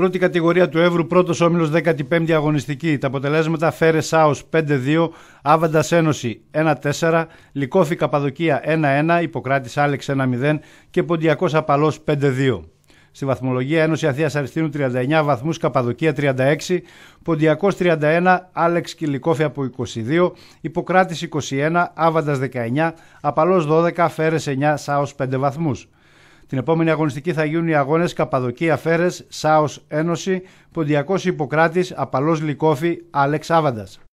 Πρώτη κατηγορία του Εύρου, πρώτο όμιλο 15η αγωνιστική. Τα αποτελέσματα Φέρε Σάου 5-2, Άβαντα Ένωση 1-4, Λικόφη Καπαδοκία 1-1, Υποκράτη Άλεξ 1-0 και Ποντιακό Απαλό 5-2. Στη βαθμολογία Ένωση Αθήνα Αριστείνου 39 βαθμού, Καπαδοκία 36, Ποντιακό 31, Άλεξ Κυλικόφη από 22, Υποκράτη 21, Άβαντα 19, Απαλό 12, Φέρε 9, Σάο 5 2 αβαντα ενωση 1 4 λικοφη καπαδοκια 1 1 υποκρατη αλεξ 1 0 και ποντιακο απαλο 5 2 στη βαθμολογια ενωση αθιας αριστινου 39 βαθμου καπαδοκια 36 ποντιακο 31 αλεξ κυλικοφη απο 22 υποκρατη 21 αβαντα 19 απαλο 12 φερε 9 σαο 5 βαθμου την επόμενη αγωνιστική θα γίνουν οι αγώνε Καπαδοκία Φέρε, σαος Ένωση, Ποντιακό Ιπποκράτη, Απαλό Λικόφη, Άλεξ Άβαντα.